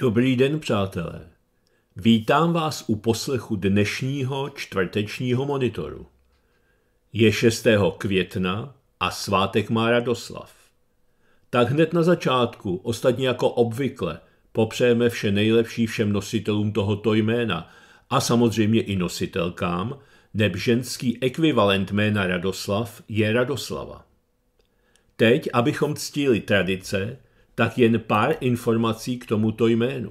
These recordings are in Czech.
Dobrý den, přátelé. Vítám vás u poslechu dnešního čtvrtečního monitoru. Je 6. května a svátek má Radoslav. Tak hned na začátku, ostatně jako obvykle, popřejeme vše nejlepší všem nositelům tohoto jména a samozřejmě i nositelkám, neb ženský ekvivalent jména Radoslav je Radoslava. Teď, abychom ctili tradice, tak jen pár informací k tomuto jménu.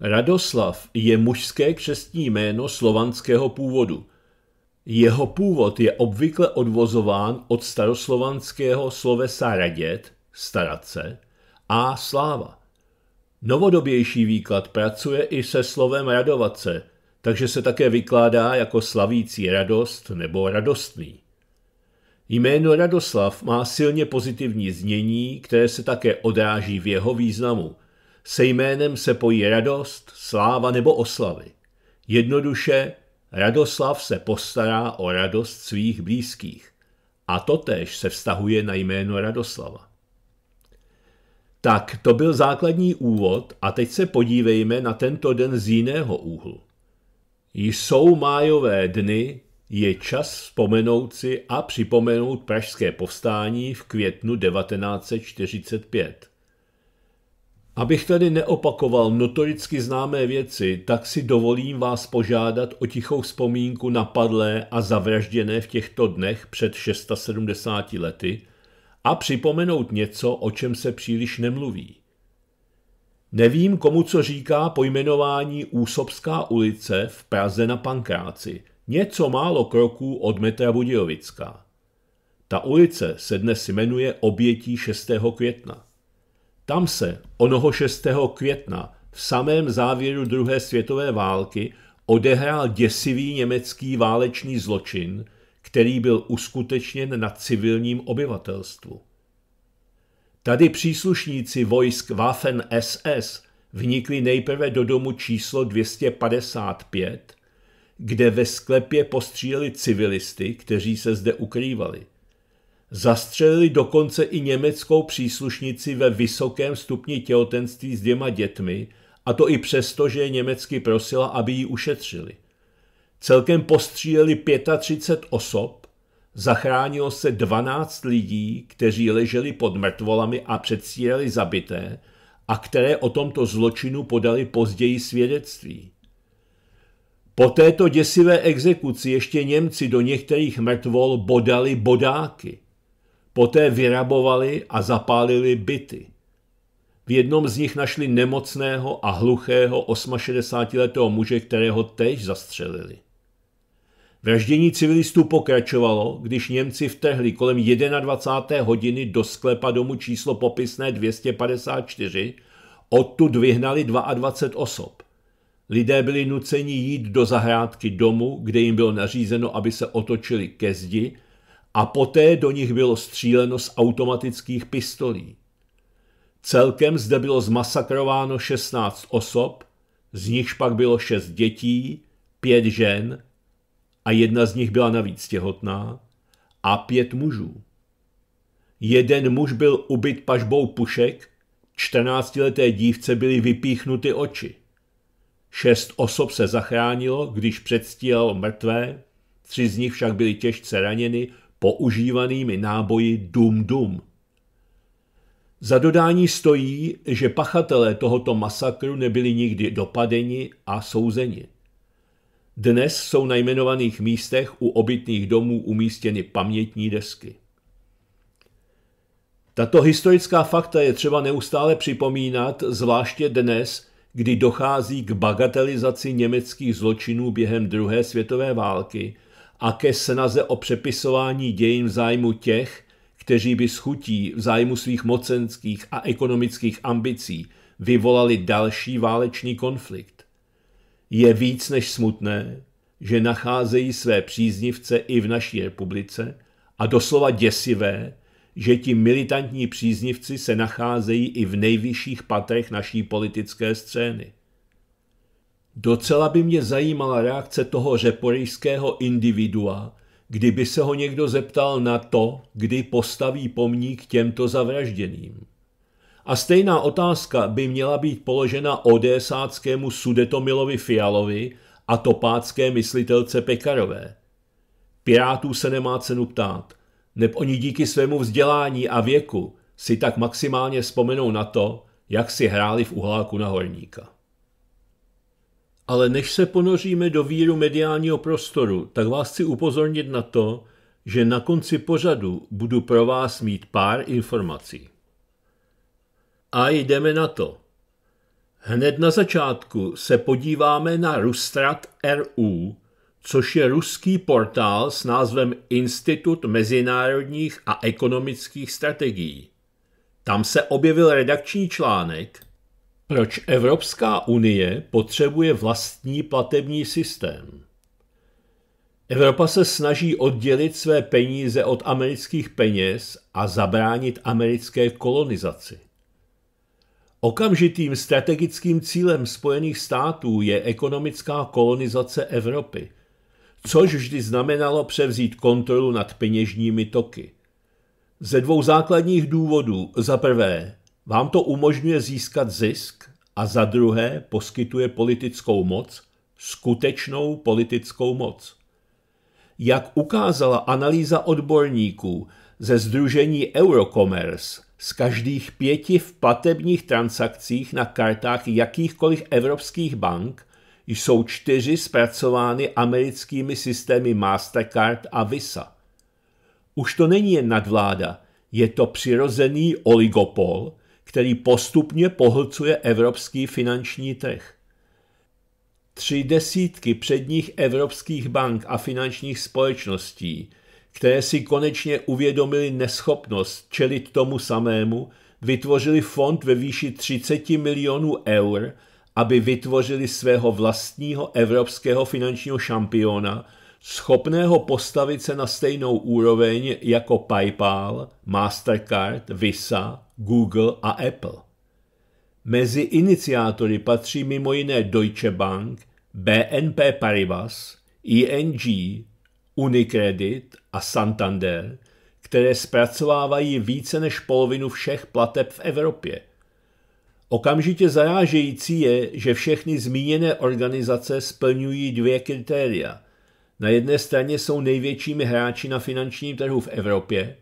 Radoslav je mužské křestní jméno slovanského původu. Jeho původ je obvykle odvozován od staroslovanského slovesa radět, starat se, a sláva. Novodobější výklad pracuje i se slovem radovat se, takže se také vykládá jako slavící radost nebo radostný. Jméno Radoslav má silně pozitivní znění, které se také odráží v jeho významu. Se jménem se pojí radost, sláva nebo oslavy. Jednoduše, Radoslav se postará o radost svých blízkých. A totéž se vztahuje na jméno Radoslava. Tak to byl základní úvod a teď se podívejme na tento den z jiného úhlu. Jsou májové dny, je čas vzpomenout si a připomenout pražské povstání v květnu 1945. Abych tady neopakoval notoricky známé věci, tak si dovolím vás požádat o tichou vzpomínku na padlé a zavražděné v těchto dnech před 670 lety a připomenout něco, o čem se příliš nemluví. Nevím, komu co říká pojmenování Úsobská ulice v Praze na Pankráci – něco málo kroků od metra Budějovická. Ta ulice se dnes jmenuje obětí 6. května. Tam se onoho 6. května v samém závěru druhé světové války odehrál děsivý německý válečný zločin, který byl uskutečněn na civilním obyvatelstvu. Tady příslušníci vojsk Waffen SS vnikli nejprve do domu číslo 255 kde ve sklepě postříleli civilisty, kteří se zde ukrývali. Zastřelili dokonce i německou příslušnici ve vysokém stupni těhotenství s dvěma dětmi, a to i přesto, že je německy prosila, aby ji ušetřili. Celkem postříleli 35 osob, zachránilo se 12 lidí, kteří leželi pod mrtvolami a předstírali zabité a které o tomto zločinu podali později svědectví. Po této děsivé exekuci ještě Němci do některých mrtvol bodali bodáky. Poté vyrabovali a zapálili byty. V jednom z nich našli nemocného a hluchého 68-letého muže, kterého též zastřelili. Vraždění civilistů pokračovalo, když Němci vtrhli kolem 21. hodiny do sklepa domu číslo popisné 254, odtud vyhnali 22 osob. Lidé byli nuceni jít do zahrádky domu, kde jim bylo nařízeno, aby se otočili ke zdi, a poté do nich bylo stříleno z automatických pistolí. Celkem zde bylo zmasakrováno 16 osob, z nichž pak bylo 6 dětí, 5 žen a jedna z nich byla navíc těhotná a 5 mužů. Jeden muž byl ubyt pažbou pušek, 14-leté dívce byly vypíchnuty oči. Šest osob se zachránilo, když předstíhal mrtvé, tři z nich však byli těžce raněny používanými náboji Dum Dum. Za dodání stojí, že pachatelé tohoto masakru nebyli nikdy dopadeni a souzeni. Dnes jsou na jmenovaných místech u obytných domů umístěny pamětní desky. Tato historická fakta je třeba neustále připomínat, zvláště dnes, kdy dochází k bagatelizaci německých zločinů během druhé světové války a ke snaze o přepisování dějin v zájmu těch, kteří by schutí v zájmu svých mocenských a ekonomických ambicí vyvolali další válečný konflikt. Je víc než smutné, že nacházejí své příznivce i v naší republice a doslova děsivé, že ti militantní příznivci se nacházejí i v nejvyšších patech naší politické scény. Docela by mě zajímala reakce toho řeporyjského individua, kdyby se ho někdo zeptal na to, kdy postaví pomník těmto zavražděným. A stejná otázka by měla být položena odésáckému Sudetomilovi Fialovi a topácké myslitelce Pekarové. Pirátů se nemá cenu ptát neb oni díky svému vzdělání a věku si tak maximálně vzpomenou na to, jak si hráli v uhláku na horníka. Ale než se ponoříme do víru mediálního prostoru, tak vás chci upozornit na to, že na konci pořadu budu pro vás mít pár informací. A jdeme na to. Hned na začátku se podíváme na Rustrat RU, což je ruský portál s názvem Institut mezinárodních a ekonomických strategií. Tam se objevil redakční článek Proč Evropská unie potřebuje vlastní platební systém. Evropa se snaží oddělit své peníze od amerických peněz a zabránit americké kolonizaci. Okamžitým strategickým cílem Spojených států je ekonomická kolonizace Evropy – což vždy znamenalo převzít kontrolu nad peněžními toky. Ze dvou základních důvodů. Za prvé, vám to umožňuje získat zisk a za druhé poskytuje politickou moc, skutečnou politickou moc. Jak ukázala analýza odborníků ze Združení Eurocommerce, z každých pěti v platebních transakcích na kartách jakýchkoliv evropských bank jsou čtyři zpracovány americkými systémy Mastercard a Visa. Už to není jen nadvláda, je to přirozený oligopol, který postupně pohlcuje evropský finanční trh. Tři desítky předních evropských bank a finančních společností, které si konečně uvědomili neschopnost čelit tomu samému, vytvořili fond ve výši 30 milionů eur aby vytvořili svého vlastního evropského finančního šampiona, schopného postavit se na stejnou úroveň jako PayPal, Mastercard, Visa, Google a Apple. Mezi iniciátory patří mimo jiné Deutsche Bank, BNP Paribas, ING, Unicredit a Santander, které zpracovávají více než polovinu všech plateb v Evropě – Okamžitě zarážející je, že všechny zmíněné organizace splňují dvě kritéria. Na jedné straně jsou největšími hráči na finančním trhu v Evropě,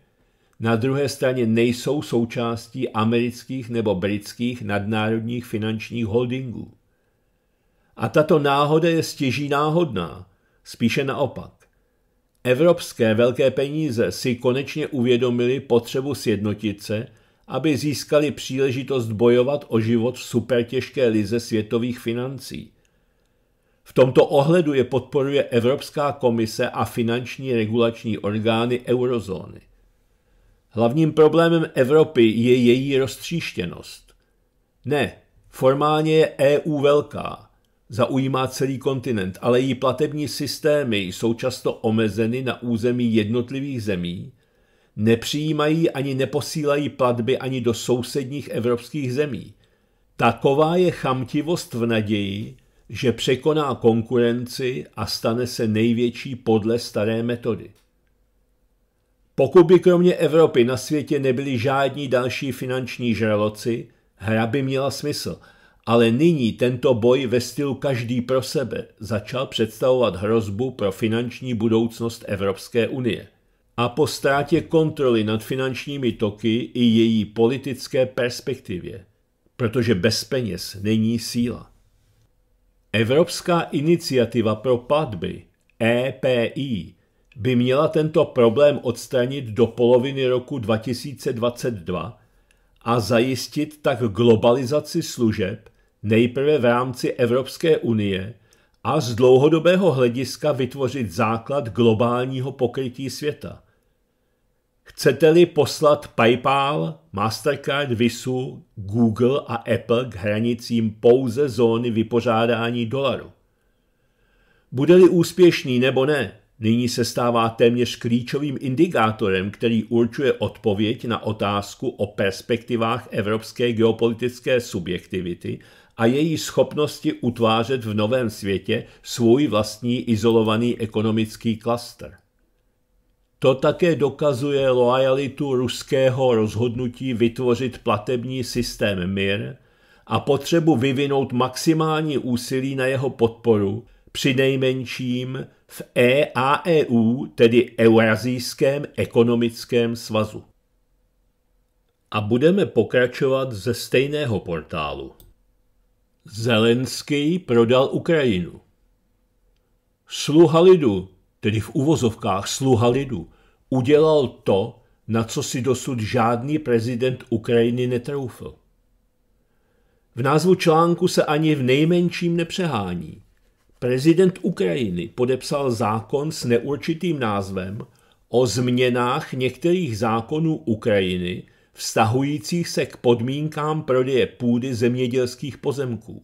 na druhé straně nejsou součástí amerických nebo britských nadnárodních finančních holdingů. A tato náhoda je stěží náhodná, spíše naopak. Evropské velké peníze si konečně uvědomili potřebu sjednotit se – aby získali příležitost bojovat o život v supertěžké lize světových financí. V tomto ohledu je podporuje Evropská komise a finanční regulační orgány eurozóny. Hlavním problémem Evropy je její roztříštěnost. Ne, formálně je EU velká, zaujímá celý kontinent, ale její platební systémy jsou často omezeny na území jednotlivých zemí – nepřijímají ani neposílají platby ani do sousedních evropských zemí. Taková je chamtivost v naději, že překoná konkurenci a stane se největší podle staré metody. Pokud by kromě Evropy na světě nebyli žádní další finanční žraloci, hra by měla smysl, ale nyní tento boj ve stylu každý pro sebe začal představovat hrozbu pro finanční budoucnost Evropské unie a po ztrátě kontroly nad finančními toky i její politické perspektivě, protože bez peněz není síla. Evropská iniciativa pro platby EPI by měla tento problém odstranit do poloviny roku 2022 a zajistit tak globalizaci služeb nejprve v rámci Evropské unie a z dlouhodobého hlediska vytvořit základ globálního pokrytí světa. Chcete-li poslat PayPal, Mastercard, Visu, Google a Apple k hranicím pouze zóny vypořádání dolaru. Bude-li úspěšný nebo ne, nyní se stává téměř klíčovým indikátorem, který určuje odpověď na otázku o perspektivách evropské geopolitické subjektivity a její schopnosti utvářet v novém světě svůj vlastní izolovaný ekonomický klaster. To také dokazuje loajalitu ruského rozhodnutí vytvořit platební systém MIR a potřebu vyvinout maximální úsilí na jeho podporu, při nejmenším v EAEU, tedy Eurazijském ekonomickém svazu. A budeme pokračovat ze stejného portálu. Zelenský prodal Ukrajinu. Sluha lidu, tedy v uvozovkách sluha lidu, udělal to, na co si dosud žádný prezident Ukrajiny netroufl. V názvu článku se ani v nejmenším nepřehání. Prezident Ukrajiny podepsal zákon s neurčitým názvem o změnách některých zákonů Ukrajiny vztahujících se k podmínkám prodeje půdy zemědělských pozemků.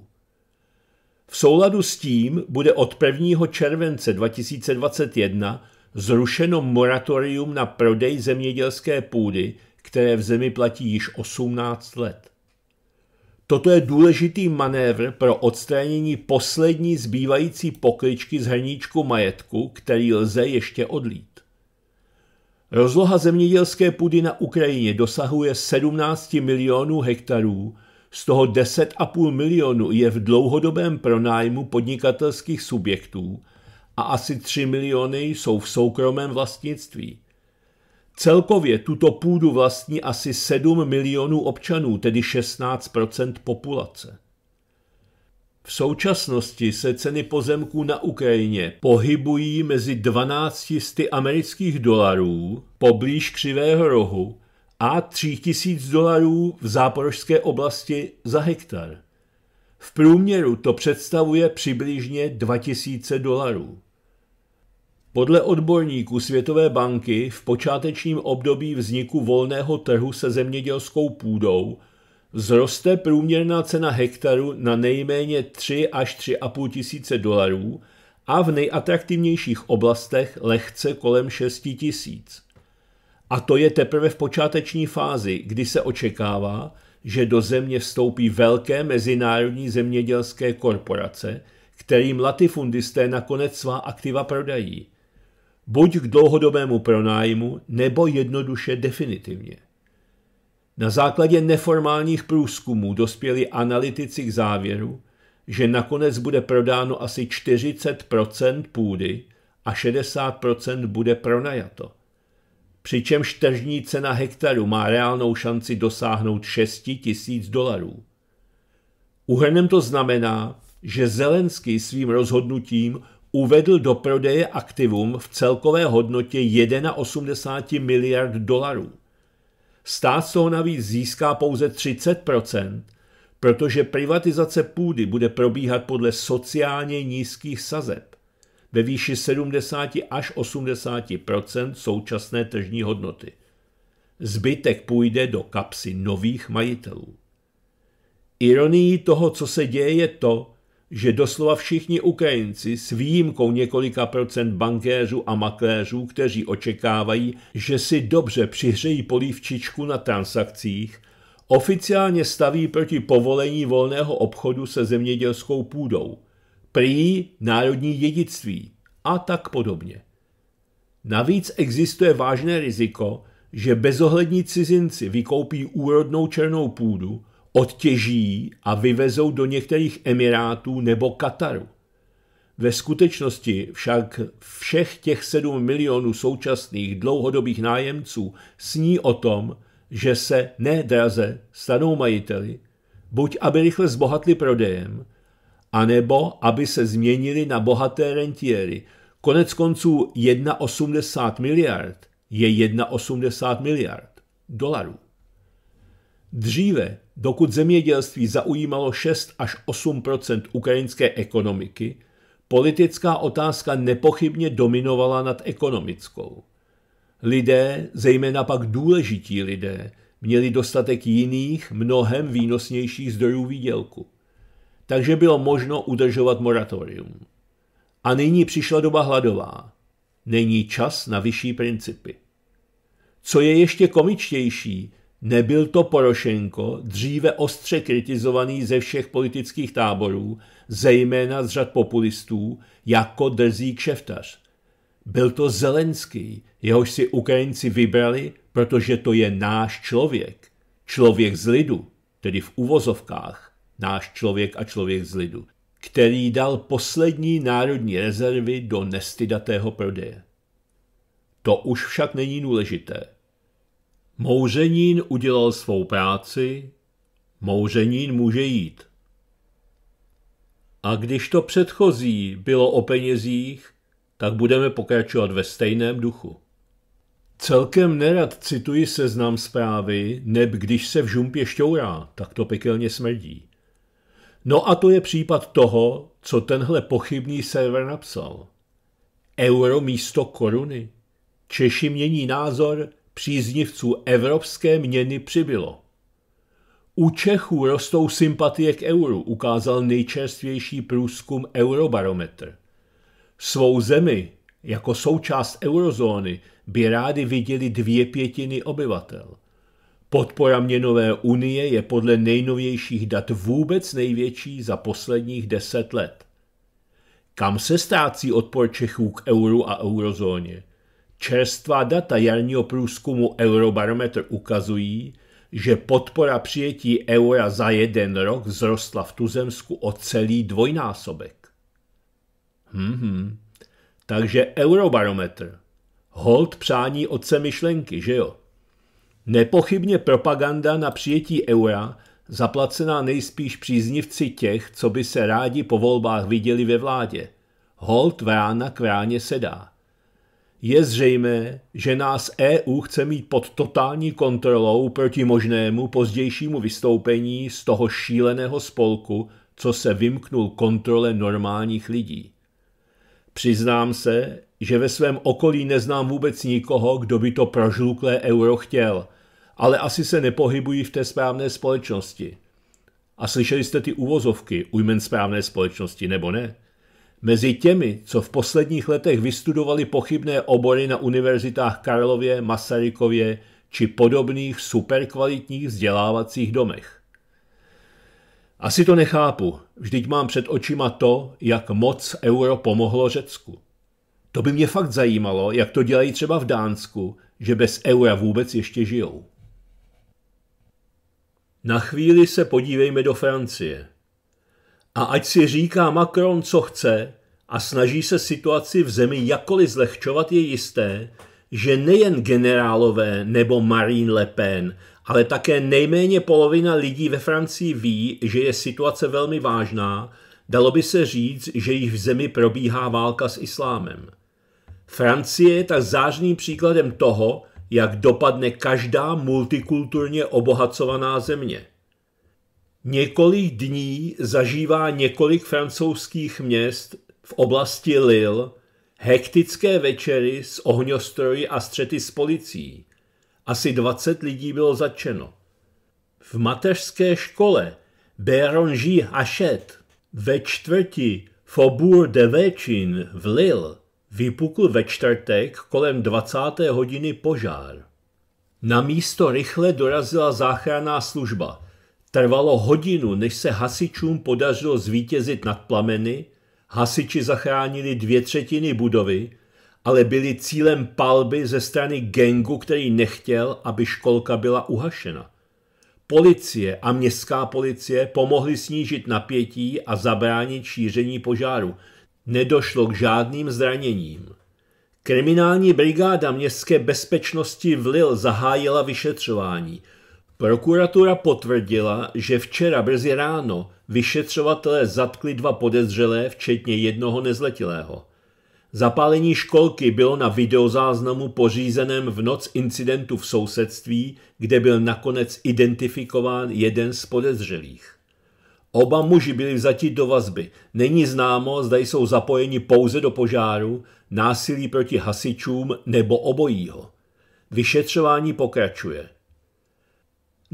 V souladu s tím bude od 1. července 2021 zrušeno moratorium na prodej zemědělské půdy, které v zemi platí již 18 let. Toto je důležitý manévr pro odstranění poslední zbývající pokličky z hrníčku majetku, který lze ještě odlít. Rozloha zemědělské půdy na Ukrajině dosahuje 17 milionů hektarů, z toho 10,5 milionu je v dlouhodobém pronájmu podnikatelských subjektů a asi 3 miliony jsou v soukromém vlastnictví. Celkově tuto půdu vlastní asi 7 milionů občanů, tedy 16 populace. V současnosti se ceny pozemků na Ukrajině pohybují mezi 1200 amerických dolarů poblíž Křivého rohu a 3000 dolarů v záporožské oblasti za hektar. V průměru to představuje přibližně 2000 dolarů. Podle odborníků Světové banky v počátečním období vzniku volného trhu se zemědělskou půdou vzroste průměrná cena hektaru na nejméně 3 až 3,5 tisíce dolarů a v nejatraktivnějších oblastech lehce kolem 6 tisíc. A to je teprve v počáteční fázi, kdy se očekává, že do země vstoupí velké mezinárodní zemědělské korporace, kterým latifundisté nakonec svá aktiva prodají buď k dlouhodobému pronájmu nebo jednoduše definitivně. Na základě neformálních průzkumů dospěli analytici k závěru, že nakonec bude prodáno asi 40 půdy a 60 bude pronajato. Přičemž tržní cena hektaru má reálnou šanci dosáhnout 6 tisíc dolarů. Uhrnem to znamená, že Zelenský svým rozhodnutím uvedl do prodeje aktivum v celkové hodnotě 1,80 miliard dolarů. Stát z toho navíc získá pouze 30 protože privatizace půdy bude probíhat podle sociálně nízkých sazeb ve výši 70 až 80 současné tržní hodnoty. Zbytek půjde do kapsy nových majitelů. Ironií toho, co se děje, je to, že doslova všichni Ukrajinci s výjimkou několika procent bankéřů a makléřů, kteří očekávají, že si dobře přihřejí polívčičku na transakcích, oficiálně staví proti povolení volného obchodu se zemědělskou půdou, prý národní dědictví a tak podobně. Navíc existuje vážné riziko, že bezohlední cizinci vykoupí úrodnou černou půdu odtěží a vyvezou do některých Emirátů nebo Kataru. Ve skutečnosti však všech těch 7 milionů současných dlouhodobých nájemců sní o tom, že se ne draze stanou majiteli, buď aby rychle zbohatli prodejem, anebo aby se změnili na bohaté rentiéry. Konec konců 1,80 miliard je 1,80 miliard dolarů. Dříve Dokud zemědělství zaujímalo 6 až 8 ukrajinské ekonomiky, politická otázka nepochybně dominovala nad ekonomickou. Lidé, zejména pak důležití lidé, měli dostatek jiných, mnohem výnosnějších zdrojů výdělku. Takže bylo možno udržovat moratorium. A nyní přišla doba hladová. Není čas na vyšší principy. Co je ještě komičtější, Nebyl to Porošenko, dříve ostře kritizovaný ze všech politických táborů, zejména z řad populistů, jako drzí kšeftař. Byl to Zelenský, jehož si Ukrajinci vybrali, protože to je náš člověk. Člověk z lidu, tedy v uvozovkách, náš člověk a člověk z lidu, který dal poslední národní rezervy do nestydatého prodeje. To už však není důležité. Mouřenín udělal svou práci, mouřenín může jít. A když to předchozí bylo o penězích, tak budeme pokračovat ve stejném duchu. Celkem nerad cituji seznam zprávy, neb když se v žumpě šťourá, tak to pekelně smrdí. No a to je případ toho, co tenhle pochybný server napsal. Euro místo koruny. Češi mění názor, příznivců evropské měny přibylo. U Čechů rostou sympatie k euru, ukázal nejčerstvější průzkum Eurobarometr. Svou zemi jako součást eurozóny by rádi viděli dvě pětiny obyvatel. Podpora měnové unie je podle nejnovějších dat vůbec největší za posledních deset let. Kam se ztrácí odpor Čechů k euru a eurozóně? Čerstvá data jarního průzkumu Eurobarometr ukazují, že podpora přijetí eura za jeden rok vzrostla v Tuzemsku o celý dvojnásobek. Hm hm. Takže Eurobarometr. Hold přání otce myšlenky, že jo? Nepochybně propaganda na přijetí eura, zaplacená nejspíš příznivci těch, co by se rádi po volbách viděli ve vládě. Hold vrána k vráně sedá je zřejmé, že nás EU chce mít pod totální kontrolou proti možnému pozdějšímu vystoupení z toho šíleného spolku, co se vymknul kontrole normálních lidí. Přiznám se, že ve svém okolí neznám vůbec nikoho, kdo by to prožluklé euro chtěl, ale asi se nepohybují v té správné společnosti. A slyšeli jste ty úvozovky ujmen správné společnosti, nebo ne? Mezi těmi, co v posledních letech vystudovali pochybné obory na univerzitách Karlově, Masarykově či podobných superkvalitních vzdělávacích domech. Asi to nechápu, vždyť mám před očima to, jak moc euro pomohlo Řecku. To by mě fakt zajímalo, jak to dělají třeba v Dánsku, že bez eura vůbec ještě žijou. Na chvíli se podívejme do Francie. A ať si říká Macron, co chce, a snaží se situaci v zemi jakkoliv zlehčovat, je jisté, že nejen generálové nebo Marine Le Pen, ale také nejméně polovina lidí ve Francii ví, že je situace velmi vážná, dalo by se říct, že jich v zemi probíhá válka s islámem. Francie je tak zářným příkladem toho, jak dopadne každá multikulturně obohacovaná země – Několik dní zažívá několik francouzských měst v oblasti Lille hektické večery s ohňostroji a střety s policií. Asi 20 lidí bylo zatčeno. V mateřské škole Béronží Hachet ve čtvrti Faubourg de Véchin v Lille vypukl ve čtvrtek kolem 20. hodiny požár. Na místo rychle dorazila záchranná služba – Trvalo hodinu, než se hasičům podařilo zvítězit nad plameny, hasiči zachránili dvě třetiny budovy, ale byli cílem palby ze strany gengu, který nechtěl, aby školka byla uhašena. Policie a městská policie pomohly snížit napětí a zabránit šíření požáru. Nedošlo k žádným zraněním. Kriminální brigáda městské bezpečnosti v Lille zahájila vyšetřování – Prokuratura potvrdila, že včera brzy ráno vyšetřovatelé zatkli dva podezřelé, včetně jednoho nezletilého. Zapálení školky bylo na videozáznamu pořízeném v noc incidentu v sousedství, kde byl nakonec identifikován jeden z podezřelých. Oba muži byli vzati do vazby. Není známo, zda jsou zapojeni pouze do požáru, násilí proti hasičům nebo obojího. Vyšetřování pokračuje.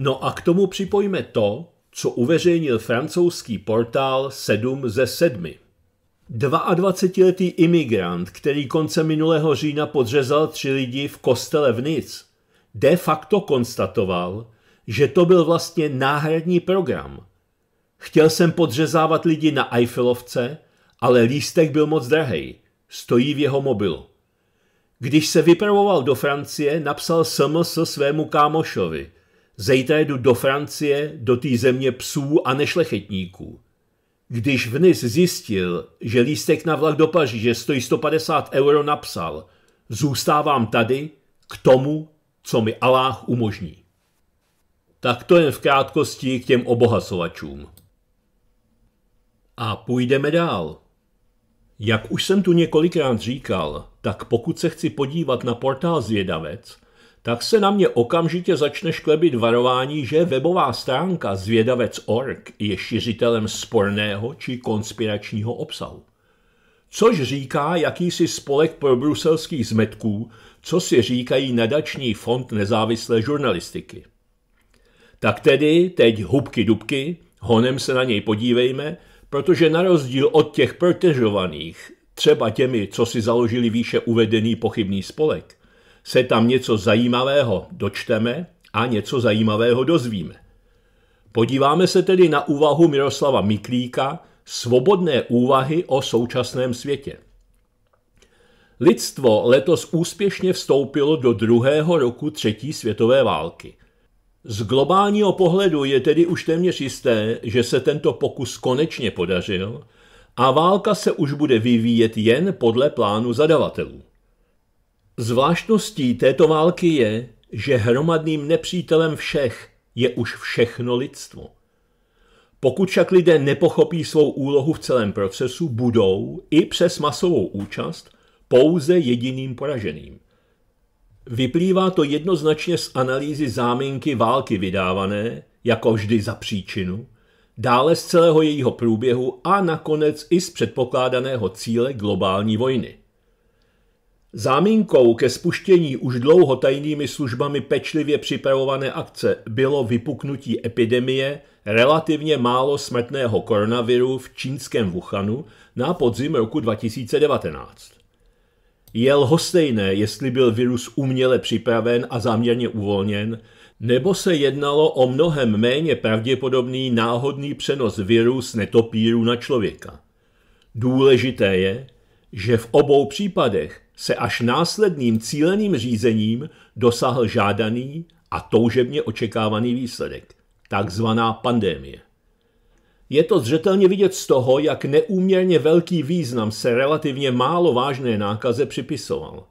No a k tomu připojme to, co uveřejnil francouzský portál 7 ze 7. 22-letý imigrant, který konce minulého října podřezal tři lidi v kostele v Nic, de facto konstatoval, že to byl vlastně náhradní program. Chtěl jsem podřezávat lidi na Eiffelovce, ale lístek byl moc drahej. Stojí v jeho mobilu. Když se vypravoval do Francie, napsal SMS svému kámošovi – Zejte jdu do Francie, do té země psů a nešlechetníků. Když Vnis zjistil, že lístek na vlak do Paříže stojí 150 euro, napsal Zůstávám tady k tomu, co mi Aláh umožní. Tak to jen v krátkosti k těm obohacovačům. A půjdeme dál. Jak už jsem tu několikrát říkal, tak pokud se chci podívat na portál Zvědavec – tak se na mě okamžitě začne šklebit varování, že webová stránka zvědavec.org je šiřitelem sporného či konspiračního obsahu. Což říká jakýsi spolek pro bruselských zmetků, co si říkají nadační fond nezávislé žurnalistiky. Tak tedy teď hubky dubky, honem se na něj podívejme, protože na rozdíl od těch protežovaných, třeba těmi, co si založili výše uvedený pochybný spolek, se tam něco zajímavého dočteme a něco zajímavého dozvíme. Podíváme se tedy na úvahu Miroslava Miklíka Svobodné úvahy o současném světě. Lidstvo letos úspěšně vstoupilo do druhého roku třetí světové války. Z globálního pohledu je tedy už téměř jisté, že se tento pokus konečně podařil a válka se už bude vyvíjet jen podle plánu zadavatelů. Zvláštností této války je, že hromadným nepřítelem všech je už všechno lidstvo. Pokud však lidé nepochopí svou úlohu v celém procesu, budou i přes masovou účast pouze jediným poraženým. Vyplývá to jednoznačně z analýzy záminky války vydávané, jako vždy za příčinu, dále z celého jejího průběhu a nakonec i z předpokládaného cíle globální vojny. Záminkou ke spuštění už dlouho tajnými službami pečlivě připravované akce bylo vypuknutí epidemie relativně málo smrtného koronaviru v čínském Wuhanu na podzim roku 2019. Je lhostejné, jestli byl virus uměle připraven a záměrně uvolněn, nebo se jednalo o mnohem méně pravděpodobný náhodný přenos viru z netopíru na člověka. Důležité je, že v obou případech se až následným cíleným řízením dosáhl žádaný a toužebně očekávaný výsledek, takzvaná pandémie. Je to zřetelně vidět z toho, jak neúměrně velký význam se relativně málo vážné nákaze připisoval.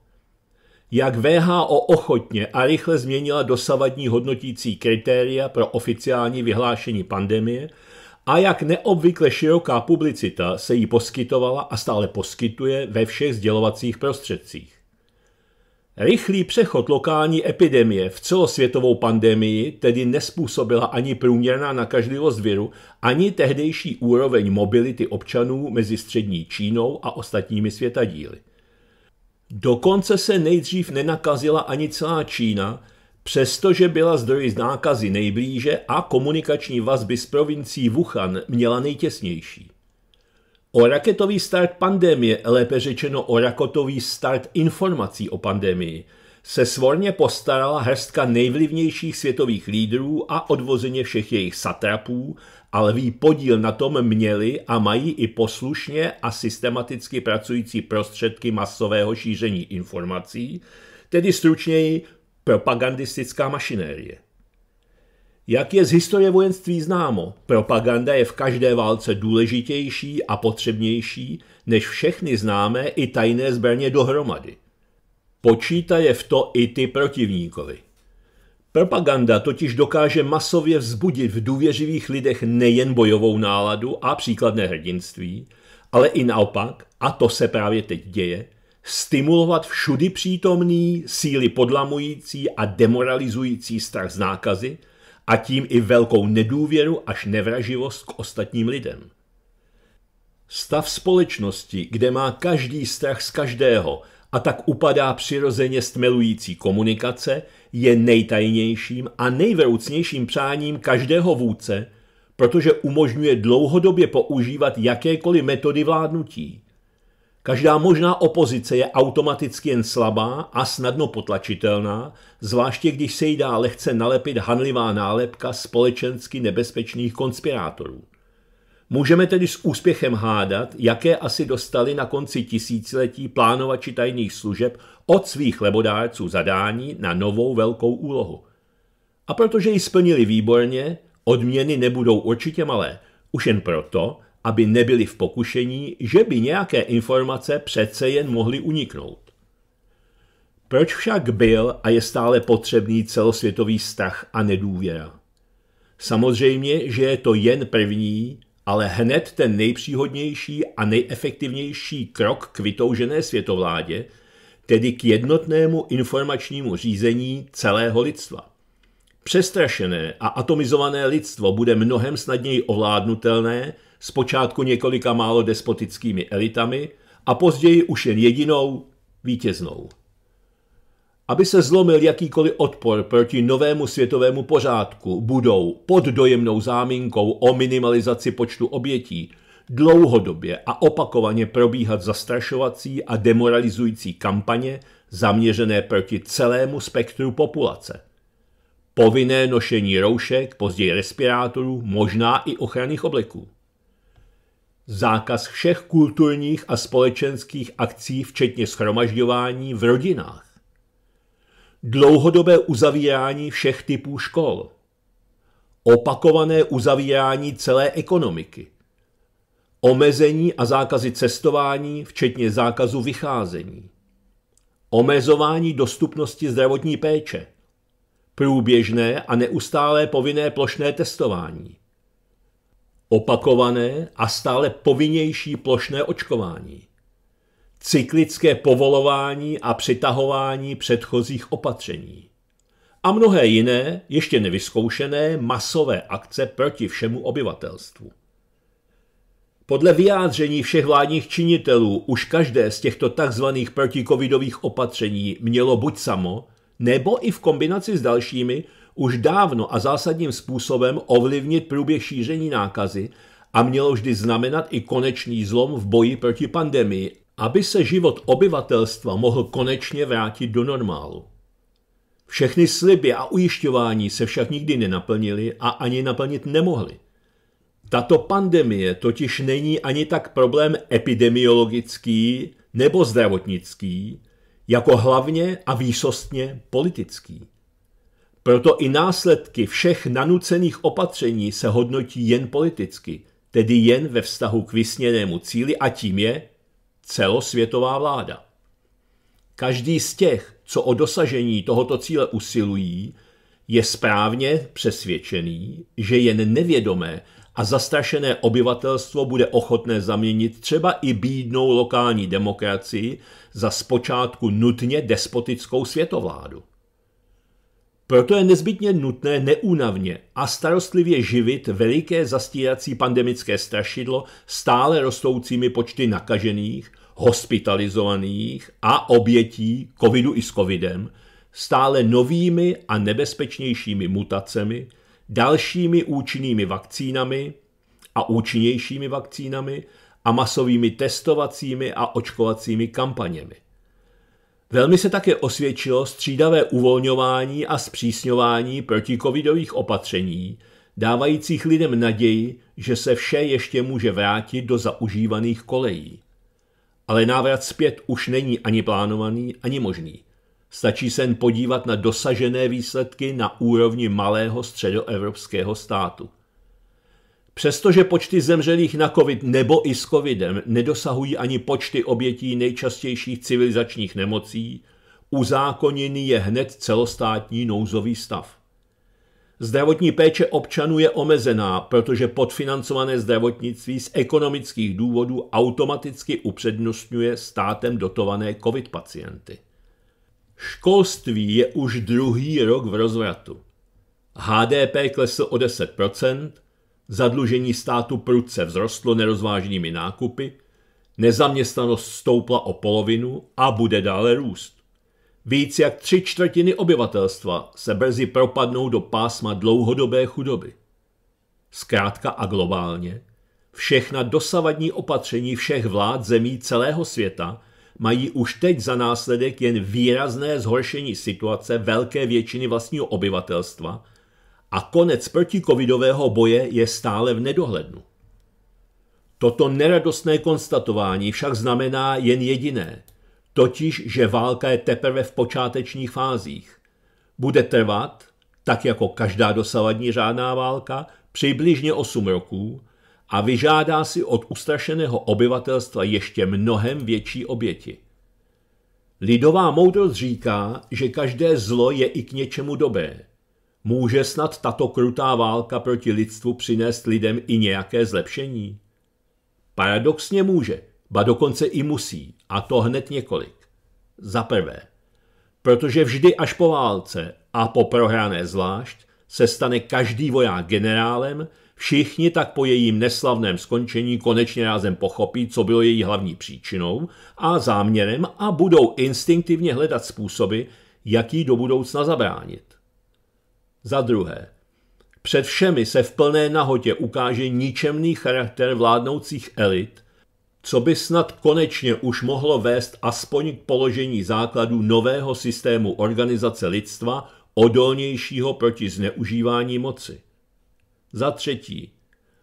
Jak VHO ochotně a rychle změnila dosavadní hodnotící kritéria pro oficiální vyhlášení pandemie a jak neobvykle široká publicita se jí poskytovala a stále poskytuje ve všech sdělovacích prostředcích. Rychlý přechod lokální epidemie v celosvětovou pandemii tedy nespůsobila ani průměrná nakažlivost viru, ani tehdejší úroveň mobility občanů mezi střední Čínou a ostatními světadíly. Dokonce se nejdřív nenakazila ani celá Čína, Přestože byla z nákazy nejblíže a komunikační vazby s provincií Wuhan měla nejtěsnější. O raketový start pandemie, lépe řečeno o raketový start informací o pandemii, se svorně postarala hrstka nejvlivnějších světových lídrů a odvozeně všech jejich satrapů, ale lví podíl na tom měli a mají i poslušně a systematicky pracující prostředky masového šíření informací, tedy stručněji propagandistická mašinérie. Jak je z historie vojenství známo, propaganda je v každé válce důležitější a potřebnější než všechny známé i tajné zbraně dohromady. Počítaje v to i ty protivníkovi. Propaganda totiž dokáže masově vzbudit v důvěřivých lidech nejen bojovou náladu a příkladné hrdinství, ale i naopak, a to se právě teď děje, stimulovat všudy přítomný, síly podlamující a demoralizující strach z nákazy a tím i velkou nedůvěru až nevraživost k ostatním lidem. Stav společnosti, kde má každý strach z každého a tak upadá přirozeně stmelující komunikace, je nejtajnějším a nejvroucnějším přáním každého vůdce, protože umožňuje dlouhodobě používat jakékoliv metody vládnutí – Každá možná opozice je automaticky jen slabá a snadno potlačitelná, zvláště když se jí dá lehce nalepit hanlivá nálepka společensky nebezpečných konspirátorů. Můžeme tedy s úspěchem hádat, jaké asi dostali na konci tisíciletí plánovači tajných služeb od svých lebodárců zadání na novou velkou úlohu. A protože ji splnili výborně, odměny nebudou určitě malé, už jen proto, aby nebyli v pokušení, že by nějaké informace přece jen mohly uniknout. Proč však byl a je stále potřebný celosvětový strach a nedůvěra? Samozřejmě, že je to jen první, ale hned ten nejpříhodnější a nejefektivnější krok k vytoužené světovládě, tedy k jednotnému informačnímu řízení celého lidstva. Přestrašené a atomizované lidstvo bude mnohem snadněji ovládnutelné zpočátku několika málo despotickými elitami a později už jen jedinou vítěznou. Aby se zlomil jakýkoliv odpor proti novému světovému pořádku, budou pod dojemnou záminkou o minimalizaci počtu obětí dlouhodobě a opakovaně probíhat zastrašovací a demoralizující kampaně zaměřené proti celému spektru populace. Povinné nošení roušek, později respirátorů, možná i ochranných obleků zákaz všech kulturních a společenských akcí, včetně schromažďování v rodinách, dlouhodobé uzavírání všech typů škol, opakované uzavírání celé ekonomiky, omezení a zákazy cestování, včetně zákazu vycházení, omezování dostupnosti zdravotní péče, průběžné a neustálé povinné plošné testování – opakované a stále povinnější plošné očkování, cyklické povolování a přitahování předchozích opatření a mnohé jiné, ještě nevyzkoušené, masové akce proti všemu obyvatelstvu. Podle vyjádření všech vládních činitelů už každé z těchto tzv. protikovidových opatření mělo buď samo, nebo i v kombinaci s dalšími už dávno a zásadním způsobem ovlivnit průběh šíření nákazy a mělo vždy znamenat i konečný zlom v boji proti pandemii, aby se život obyvatelstva mohl konečně vrátit do normálu. Všechny sliby a ujišťování se však nikdy nenaplnili a ani naplnit nemohli. Tato pandemie totiž není ani tak problém epidemiologický nebo zdravotnický, jako hlavně a výsostně politický. Proto i následky všech nanucených opatření se hodnotí jen politicky, tedy jen ve vztahu k vysněnému cíli a tím je celosvětová vláda. Každý z těch, co o dosažení tohoto cíle usilují, je správně přesvědčený, že jen nevědomé a zastrašené obyvatelstvo bude ochotné zaměnit třeba i bídnou lokální demokracii za zpočátku nutně despotickou světovládu. Proto je nezbytně nutné neúnavně a starostlivě živit veliké zastírací pandemické strašidlo stále rostoucími počty nakažených, hospitalizovaných a obětí covidu i s covidem, stále novými a nebezpečnějšími mutacemi, dalšími účinnými vakcínami a účinnějšími vakcínami a masovými testovacími a očkovacími kampaněmi. Velmi se také osvědčilo střídavé uvolňování a zpřísňování protikovidových opatření, dávajících lidem naději, že se vše ještě může vrátit do zaužívaných kolejí. Ale návrat zpět už není ani plánovaný, ani možný. Stačí se jen podívat na dosažené výsledky na úrovni malého středoevropského státu. Přestože počty zemřelých na COVID nebo i s COVIDem nedosahují ani počty obětí nejčastějších civilizačních nemocí, uzákoněný je hned celostátní nouzový stav. Zdravotní péče občanů je omezená, protože podfinancované zdravotnictví z ekonomických důvodů automaticky upřednostňuje státem dotované COVID pacienty. Školství je už druhý rok v rozvratu. HDP klesl o 10 Zadlužení státu prudce vzrostlo nerozváženými nákupy, nezaměstnanost stoupla o polovinu a bude dále růst. Víc jak tři čtvrtiny obyvatelstva se brzy propadnou do pásma dlouhodobé chudoby. Zkrátka a globálně, všechna dosavadní opatření všech vlád zemí celého světa mají už teď za následek jen výrazné zhoršení situace velké většiny vlastního obyvatelstva – a konec protikovidového boje je stále v nedohlednu. Toto neradostné konstatování však znamená jen jediné, totiž, že válka je teprve v počátečních fázích. Bude trvat, tak jako každá dosavadní řádná válka, přibližně 8 roků a vyžádá si od ustrašeného obyvatelstva ještě mnohem větší oběti. Lidová moudrost říká, že každé zlo je i k něčemu dobré – Může snad tato krutá válka proti lidstvu přinést lidem i nějaké zlepšení? Paradoxně může, ba dokonce i musí, a to hned několik. Za prvé, protože vždy až po válce a po prohrané zvlášť se stane každý voják generálem, všichni tak po jejím neslavném skončení konečně rázem pochopí, co bylo její hlavní příčinou a záměrem a budou instinktivně hledat způsoby, jak jí do budoucna zabránit. Za druhé, před všemi se v plné nahotě ukáže ničemný charakter vládnoucích elit, co by snad konečně už mohlo vést aspoň k položení základů nového systému organizace lidstva odolnějšího proti zneužívání moci. Za třetí,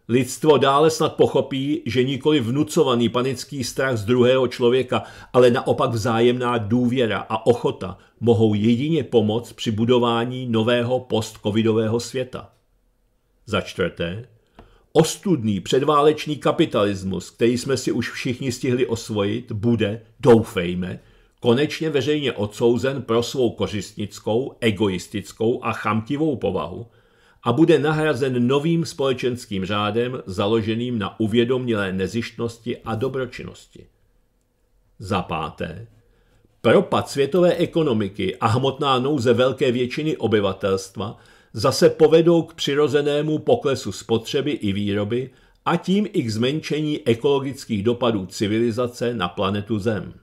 Lidstvo dále snad pochopí, že nikoli vnucovaný panický strach z druhého člověka, ale naopak vzájemná důvěra a ochota mohou jedině pomoct při budování nového postcovidového světa. Za čtvrté, ostudný předválečný kapitalismus, který jsme si už všichni stihli osvojit, bude, doufejme, konečně veřejně odsouzen pro svou kořistnickou, egoistickou a chamtivou povahu – a bude nahrazen novým společenským řádem založeným na uvědomělé nezištnosti a dobročinnosti. Za páté, propad světové ekonomiky a hmotná nouze velké většiny obyvatelstva zase povedou k přirozenému poklesu spotřeby i výroby a tím i k zmenšení ekologických dopadů civilizace na planetu Zem.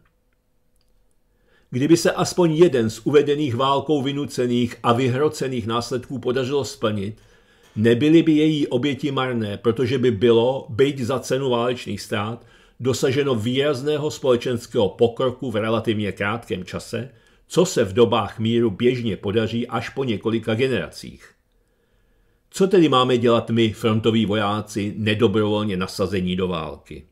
Kdyby se aspoň jeden z uvedených válkou vynucených a vyhrocených následků podařilo splnit, nebyly by její oběti marné, protože by bylo, byť za cenu válečných ztrát, dosaženo výrazného společenského pokroku v relativně krátkém čase, co se v dobách míru běžně podaří až po několika generacích. Co tedy máme dělat my, frontoví vojáci, nedobrovolně nasazení do války?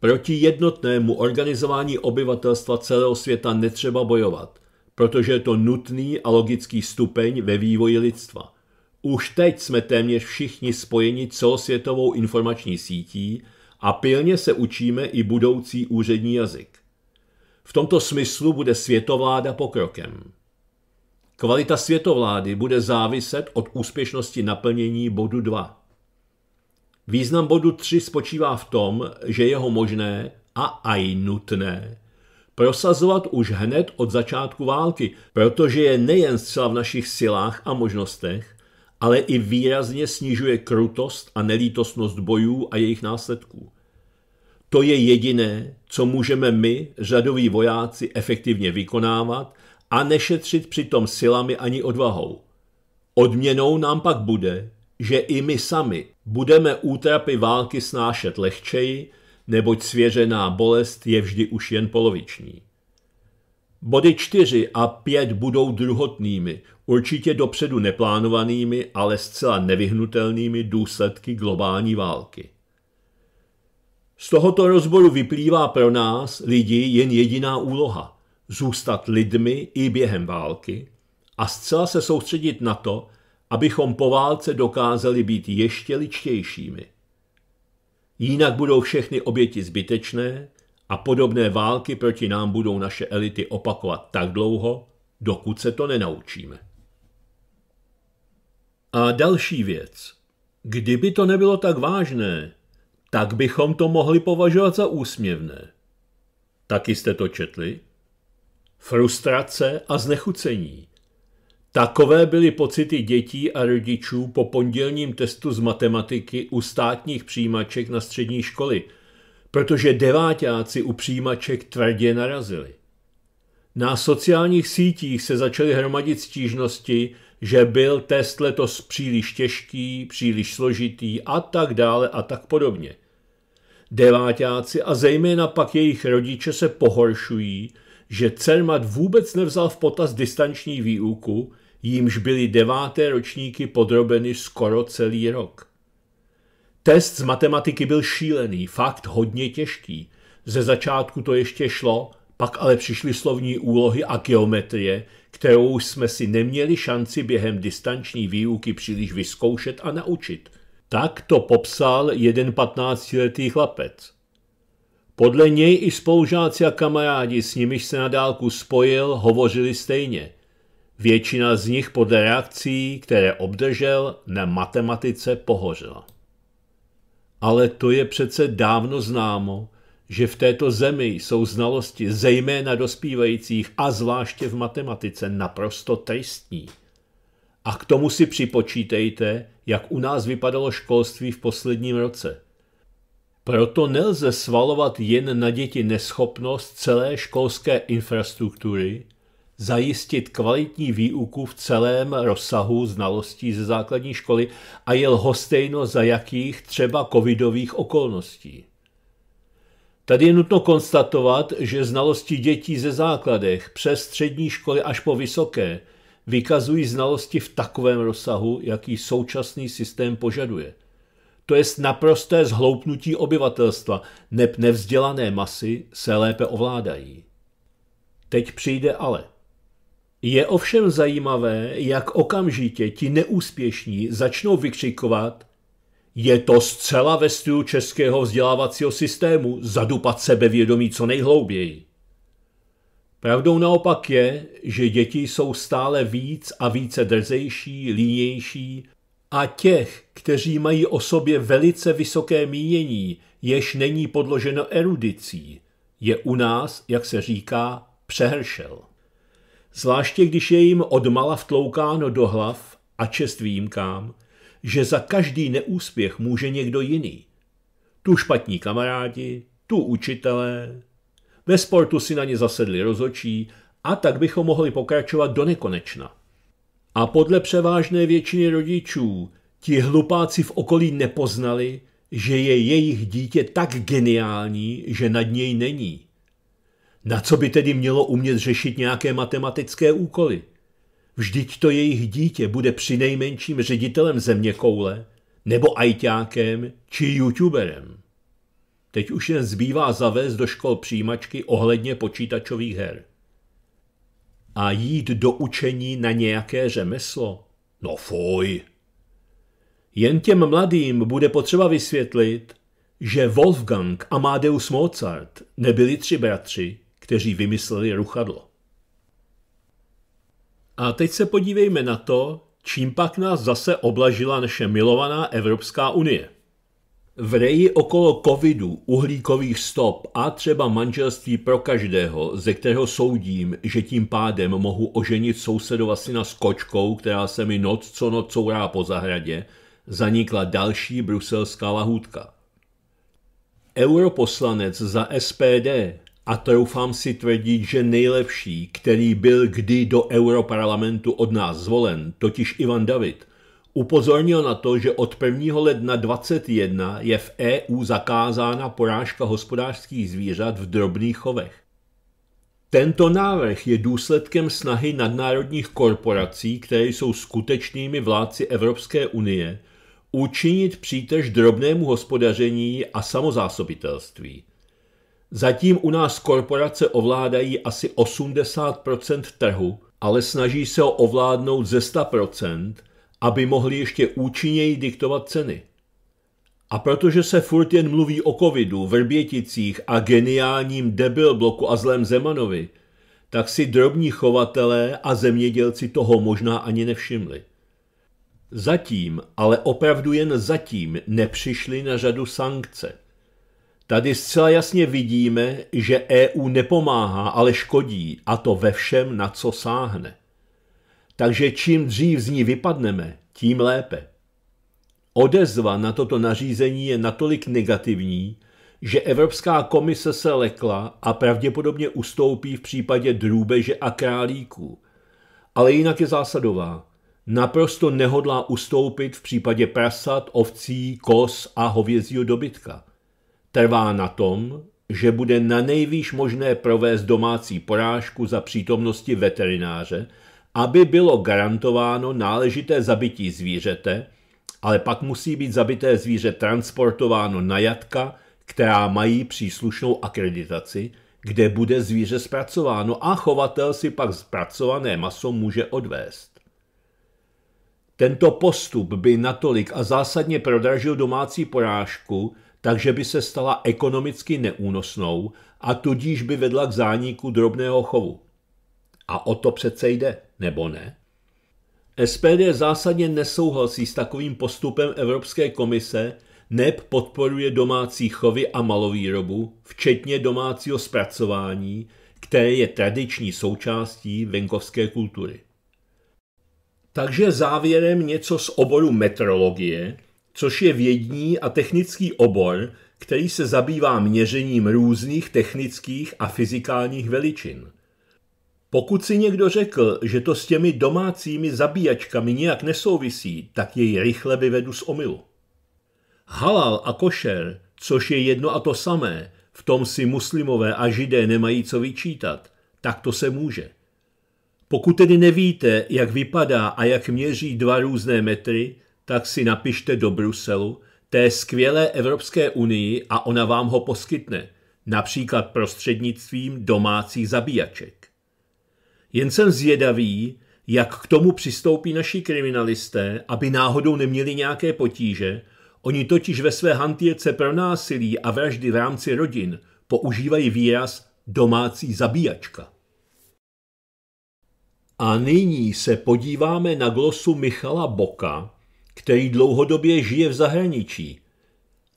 Proti jednotnému organizování obyvatelstva celého světa netřeba bojovat, protože je to nutný a logický stupeň ve vývoji lidstva. Už teď jsme téměř všichni spojeni celosvětovou informační sítí a pilně se učíme i budoucí úřední jazyk. V tomto smyslu bude světovláda pokrokem. Kvalita světovlády bude záviset od úspěšnosti naplnění bodu 2. Význam bodu 3 spočívá v tom, že je ho možné a aj nutné prosazovat už hned od začátku války, protože je nejen zcela v našich silách a možnostech, ale i výrazně snižuje krutost a nelítostnost bojů a jejich následků. To je jediné, co můžeme my, řadoví vojáci, efektivně vykonávat a nešetřit přitom silami ani odvahou. Odměnou nám pak bude, že i my sami budeme útrapy války snášet lehčeji, neboť svěřená bolest je vždy už jen poloviční. Body 4 a 5 budou druhotnými, určitě dopředu neplánovanými, ale zcela nevyhnutelnými důsledky globální války. Z tohoto rozboru vyplývá pro nás, lidi, jen jediná úloha – zůstat lidmi i během války a zcela se soustředit na to, abychom po válce dokázali být ještě ličtějšími. Jinak budou všechny oběti zbytečné a podobné války proti nám budou naše elity opakovat tak dlouho, dokud se to nenaučíme. A další věc. Kdyby to nebylo tak vážné, tak bychom to mohli považovat za úsměvné. Taky jste to četli? Frustrace a znechucení Takové byly pocity dětí a rodičů po pondělním testu z matematiky u státních přijímaček na střední školy, protože devátáci u přijímaček tvrdě narazili. Na sociálních sítích se začaly hromadit stížnosti, že byl test letos příliš těžký, příliš složitý a tak dále a tak podobně. Devátáci a zejména pak jejich rodiče se pohoršují, že Cermat vůbec nevzal v potaz distanční výuku, jímž byly deváté ročníky podrobeny skoro celý rok. Test z matematiky byl šílený, fakt hodně těžký. Ze začátku to ještě šlo, pak ale přišly slovní úlohy a geometrie, kterou jsme si neměli šanci během distanční výuky příliš vyzkoušet a naučit. Tak to popsal jeden patnáctiletý chlapec. Podle něj i spolužáci a kamarádi, s nimiž se na dálku spojil, hovořili stejně. Většina z nich pod reakcí, které obdržel, na matematice pohořela. Ale to je přece dávno známo, že v této zemi jsou znalosti zejména dospívajících a zvláště v matematice naprosto tristní. A k tomu si připočítejte, jak u nás vypadalo školství v posledním roce. Proto nelze svalovat jen na děti neschopnost celé školské infrastruktury, zajistit kvalitní výuku v celém rozsahu znalostí ze základní školy a je lhostejno za jakých třeba covidových okolností. Tady je nutno konstatovat, že znalosti dětí ze základech přes střední školy až po vysoké vykazují znalosti v takovém rozsahu, jaký současný systém požaduje. To je naprosté zhloupnutí obyvatelstva, neb nevzdělané masy se lépe ovládají. Teď přijde ale – je ovšem zajímavé, jak okamžitě ti neúspěšní začnou vykřikovat je to zcela ve stylu českého vzdělávacího systému zadupat sebevědomí co nejhlouběji. Pravdou naopak je, že děti jsou stále víc a více drzejší, línější a těch, kteří mají o sobě velice vysoké mínění, jež není podloženo erudicí, je u nás, jak se říká, přehršel. Zvláště když je jim odmala vtloukáno do hlav a čest výjimkám, že za každý neúspěch může někdo jiný. Tu špatní kamarádi, tu učitelé. Ve sportu si na ně zasedli rozočí a tak bychom mohli pokračovat do nekonečna. A podle převážné většiny rodičů ti hlupáci v okolí nepoznali, že je jejich dítě tak geniální, že nad něj není. Na co by tedy mělo umět řešit nějaké matematické úkoly? Vždyť to jejich dítě bude přinejmenším ředitelem země koule, nebo ajťákem či youtuberem. Teď už jen zbývá zavést do škol přijímačky ohledně počítačových her. A jít do učení na nějaké řemeslo? No fuj! Jen těm mladým bude potřeba vysvětlit, že Wolfgang Amadeus Mozart nebyli tři bratři, kteří vymysleli ruchadlo. A teď se podívejme na to, čím pak nás zase oblažila naše milovaná Evropská unie. V reji okolo covidu, uhlíkových stop a třeba manželství pro každého, ze kterého soudím, že tím pádem mohu oženit sousedova syna s kočkou, která se mi noc co noc courá po zahradě, zanikla další bruselská lahůdka. Europoslanec za SPD a troufám si tvrdit, že nejlepší, který byl kdy do Europarlamentu od nás zvolen, totiž Ivan David, upozornil na to, že od 1. ledna 2021 je v EU zakázána porážka hospodářských zvířat v drobných chovech. Tento návrh je důsledkem snahy nadnárodních korporací, které jsou skutečnými vládci Evropské unie, učinit přítež drobnému hospodaření a samozásobitelství – Zatím u nás korporace ovládají asi 80 trhu, ale snaží se ho ovládnout ze 100 aby mohli ještě účinněji diktovat ceny. A protože se furt jen mluví o covidu, vrběticích a geniálním debil bloku a zlém Zemanovi, tak si drobní chovatelé a zemědělci toho možná ani nevšimli. Zatím, ale opravdu jen zatím, nepřišly na řadu sankce – Tady zcela jasně vidíme, že EU nepomáhá, ale škodí, a to ve všem, na co sáhne. Takže čím dřív z ní vypadneme, tím lépe. Odezva na toto nařízení je natolik negativní, že Evropská komise se lekla a pravděpodobně ustoupí v případě drůbeže a králíků. Ale jinak je zásadová. Naprosto nehodlá ustoupit v případě prasat, ovcí, kos a hovězího dobytka – Trvá na tom, že bude na nejvýš možné provést domácí porážku za přítomnosti veterináře, aby bylo garantováno náležité zabití zvířete, ale pak musí být zabité zvíře transportováno na jatka, která mají příslušnou akreditaci, kde bude zvíře zpracováno a chovatel si pak zpracované maso může odvést. Tento postup by natolik a zásadně prodražil domácí porážku, takže by se stala ekonomicky neúnosnou a tudíž by vedla k zániku drobného chovu. A o to přece jde, nebo ne? SPD zásadně nesouhlasí s takovým postupem Evropské komise, NEP podporuje domácí chovy a malovýrobu, včetně domácího zpracování, které je tradiční součástí venkovské kultury. Takže závěrem něco z oboru metrologie, což je vědní a technický obor, který se zabývá měřením různých technických a fyzikálních veličin. Pokud si někdo řekl, že to s těmi domácími zabíjačkami nijak nesouvisí, tak jej rychle vyvedu z omylu. Halal a košer, což je jedno a to samé, v tom si muslimové a židé nemají co vyčítat, tak to se může. Pokud tedy nevíte, jak vypadá a jak měří dva různé metry, tak si napište do Bruselu té skvělé Evropské unii a ona vám ho poskytne, například prostřednictvím domácích zabíjaček. Jen jsem zvědavý, jak k tomu přistoupí naši kriminalisté, aby náhodou neměli nějaké potíže, oni totiž ve své hantýrce pro násilí a vraždy v rámci rodin používají výraz domácí zabíjačka. A nyní se podíváme na glosu Michala Boka, který dlouhodobě žije v zahraničí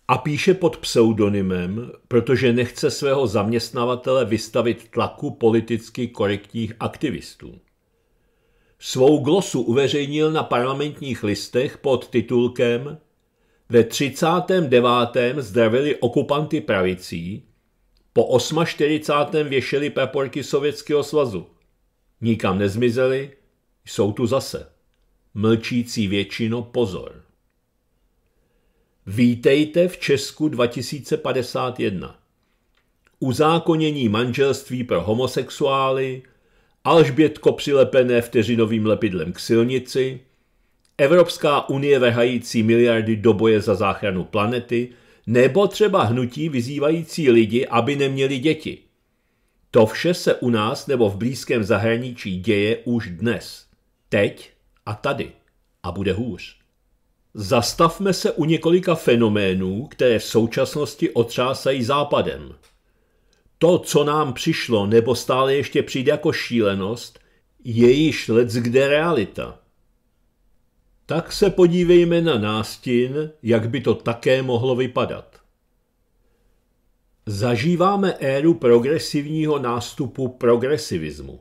a píše pod pseudonymem, protože nechce svého zaměstnavatele vystavit tlaku politicky korektních aktivistů. Svou glosu uveřejnil na parlamentních listech pod titulkem Ve 39. zdravili okupanty pravicí, po 48. věšeli praporky Sovětského svazu. Nikam nezmizeli, jsou tu zase. Mlčící většino pozor. Vítejte v Česku 2051. Uzákonění manželství pro homosexuály, Alžbětko přilepené vteřinovým lepidlem k silnici, Evropská unie vehající miliardy do boje za záchranu planety, nebo třeba hnutí vyzývající lidi, aby neměli děti. To vše se u nás nebo v blízkém zahraničí děje už dnes, teď a tady. A bude hůř. Zastavme se u několika fenoménů, které v současnosti otřásají západem. To, co nám přišlo nebo stále ještě přijde jako šílenost, je již kde realita. Tak se podívejme na nástin, jak by to také mohlo vypadat. Zažíváme éru progresivního nástupu progresivismu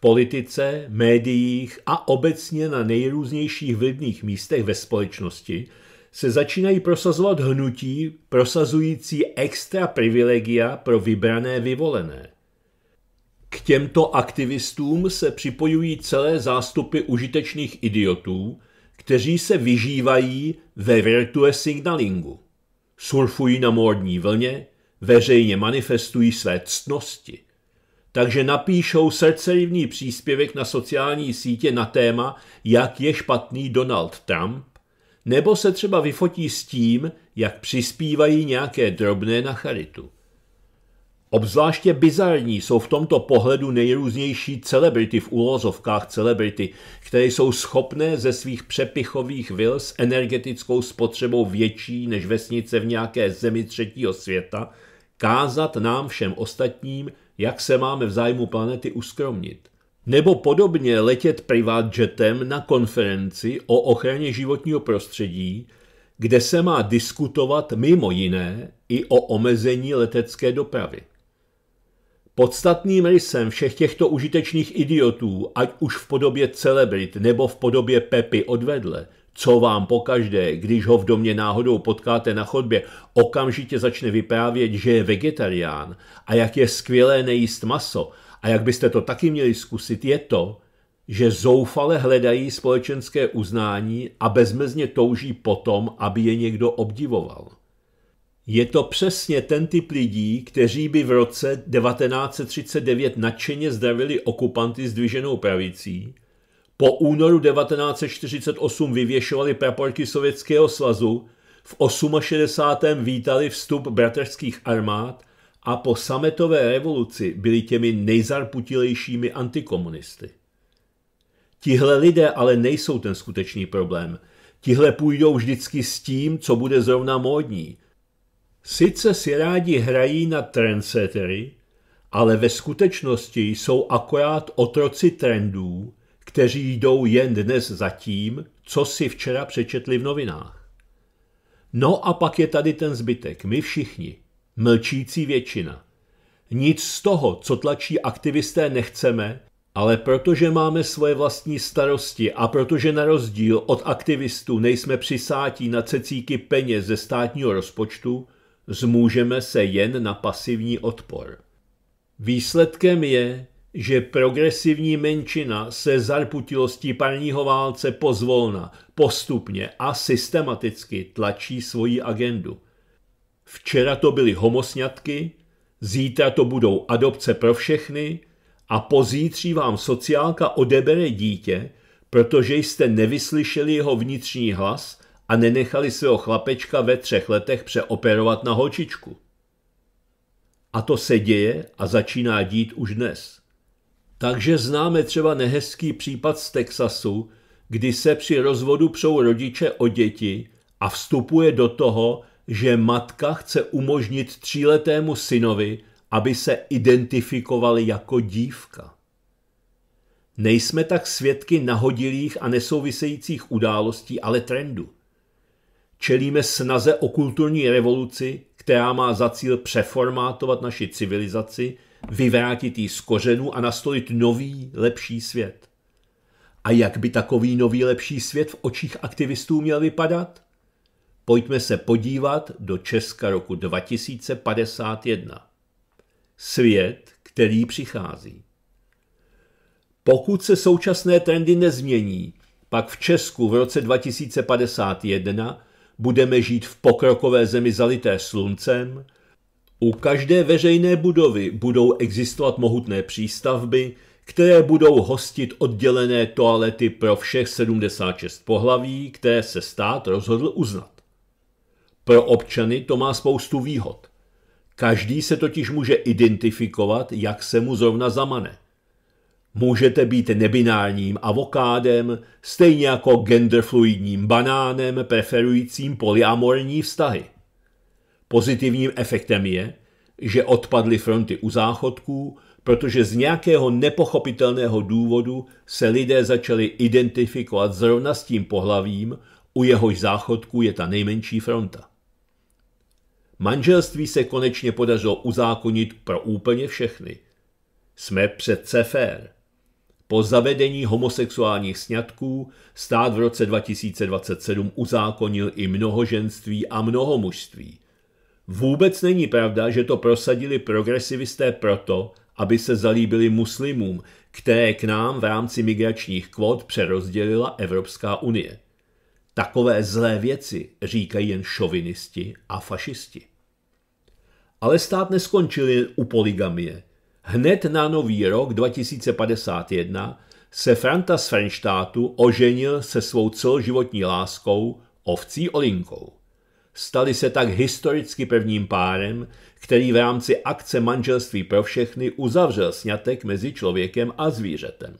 politice, médiích a obecně na nejrůznějších vlivných místech ve společnosti se začínají prosazovat hnutí prosazující extra privilegia pro vybrané vyvolené. K těmto aktivistům se připojují celé zástupy užitečných idiotů, kteří se vyžívají ve virtue signalingu. Surfují na módní vlně, veřejně manifestují své ctnosti – takže napíšou srdcerivný příspěvek na sociální sítě na téma, jak je špatný Donald Trump, nebo se třeba vyfotí s tím, jak přispívají nějaké drobné na charitu. Obzvláště bizarní jsou v tomto pohledu nejrůznější celebrity v úlozovkách celebrity, které jsou schopné ze svých přepichových vil s energetickou spotřebou větší než vesnice v nějaké zemi třetího světa kázat nám všem ostatním jak se máme v zájmu planety uskromnit. Nebo podobně letět privatjetem na konferenci o ochraně životního prostředí, kde se má diskutovat mimo jiné i o omezení letecké dopravy. Podstatným rysem všech těchto užitečných idiotů, ať už v podobě celebrit nebo v podobě Pepy odvedle, co vám pokaždé, když ho v domě náhodou potkáte na chodbě, okamžitě začne vyprávět, že je vegetarián a jak je skvělé nejíst maso a jak byste to taky měli zkusit, je to, že zoufale hledají společenské uznání a bezmezně touží potom, aby je někdo obdivoval. Je to přesně ten typ lidí, kteří by v roce 1939 nadšeně zdravili okupanty s dviženou pravicí po únoru 1948 vyvěšovali praporky Sovětského svazu, v 68. vítali vstup bratrských armád a po sametové revoluci byli těmi nejzarputilejšími antikomunisty. Tihle lidé ale nejsou ten skutečný problém. Tihle půjdou vždycky s tím, co bude zrovna módní. Sice si rádi hrají na trendsetery, ale ve skutečnosti jsou akorát otroci trendů kteří jdou jen dnes za tím, co si včera přečetli v novinách. No a pak je tady ten zbytek, my všichni, mlčící většina. Nic z toho, co tlačí aktivisté, nechceme, ale protože máme svoje vlastní starosti a protože na rozdíl od aktivistů nejsme přisátí na cecíky peněz ze státního rozpočtu, zmůžeme se jen na pasivní odpor. Výsledkem je, že progresivní menšina se zarputilostí parního válce pozvolna, postupně a systematicky tlačí svoji agendu. Včera to byly homosňatky, zítra to budou adopce pro všechny a pozítří vám sociálka odebere dítě, protože jste nevyslyšeli jeho vnitřní hlas a nenechali svého chlapečka ve třech letech přeoperovat na holčičku. A to se děje a začíná dít už dnes. Takže známe třeba nehezký případ z Texasu, kdy se při rozvodu přou rodiče o děti a vstupuje do toho, že matka chce umožnit tříletému synovi, aby se identifikovali jako dívka. Nejsme tak svědky nahodilých a nesouvisejících událostí, ale trendu. Čelíme snaze o kulturní revoluci, která má za cíl přeformátovat naši civilizaci – vyvrátit ji z kořenu a nastolit nový, lepší svět. A jak by takový nový, lepší svět v očích aktivistů měl vypadat? Pojďme se podívat do Česka roku 2051. Svět, který přichází. Pokud se současné trendy nezmění, pak v Česku v roce 2051 budeme žít v pokrokové zemi zalité sluncem, u každé veřejné budovy budou existovat mohutné přístavby, které budou hostit oddělené toalety pro všech 76 pohlaví, které se stát rozhodl uznat. Pro občany to má spoustu výhod. Každý se totiž může identifikovat, jak se mu zrovna zamane. Můžete být nebinárním avokádem, stejně jako genderfluidním banánem preferujícím polyamorní vztahy. Pozitivním efektem je, že odpadly fronty u záchodků, protože z nějakého nepochopitelného důvodu se lidé začali identifikovat zrovna s tím pohlavím, u jehož záchodku je ta nejmenší fronta. Manželství se konečně podařilo uzákonit pro úplně všechny. Jsme přece fér. Po zavedení homosexuálních sňatků stát v roce 2027 uzákonil i mnohoženství a mnohomužství. Vůbec není pravda, že to prosadili progresivisté proto, aby se zalíbili muslimům, které k nám v rámci migračních kvot přerozdělila Evropská unie. Takové zlé věci říkají jen šovinisti a fašisti. Ale stát neskončil jen u poligamie. Hned na nový rok 2051 se Franta z Frenštátu oženil se svou celoživotní láskou ovcí Olinkou. Stali se tak historicky prvním párem, který v rámci akce manželství pro všechny uzavřel sňatek mezi člověkem a zvířetem.